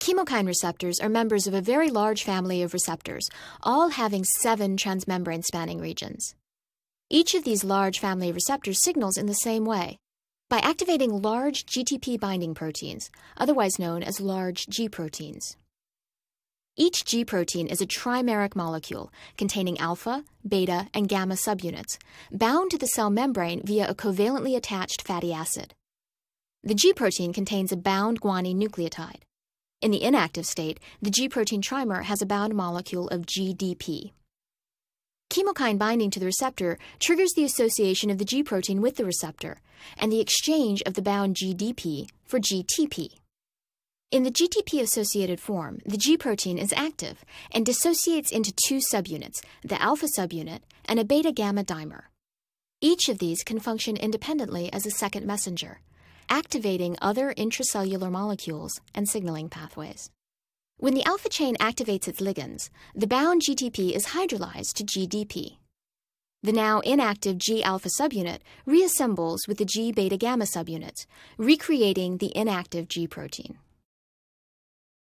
Chemokine receptors are members of a very large family of receptors, all having seven transmembrane spanning regions. Each of these large family of receptors signals in the same way by activating large GTP binding proteins, otherwise known as large G proteins. Each G protein is a trimeric molecule containing alpha, beta, and gamma subunits, bound to the cell membrane via a covalently attached fatty acid. The G protein contains a bound guanine nucleotide. In the inactive state, the G protein trimer has a bound molecule of GDP. Chemokine binding to the receptor triggers the association of the G protein with the receptor and the exchange of the bound GDP for GTP. In the GTP associated form, the G protein is active and dissociates into two subunits, the alpha subunit and a beta gamma dimer. Each of these can function independently as a second messenger, activating other intracellular molecules and signaling pathways. When the alpha chain activates its ligands, the bound GTP is hydrolyzed to GDP. The now inactive G alpha subunit reassembles with the G beta gamma subunit, recreating the inactive G protein.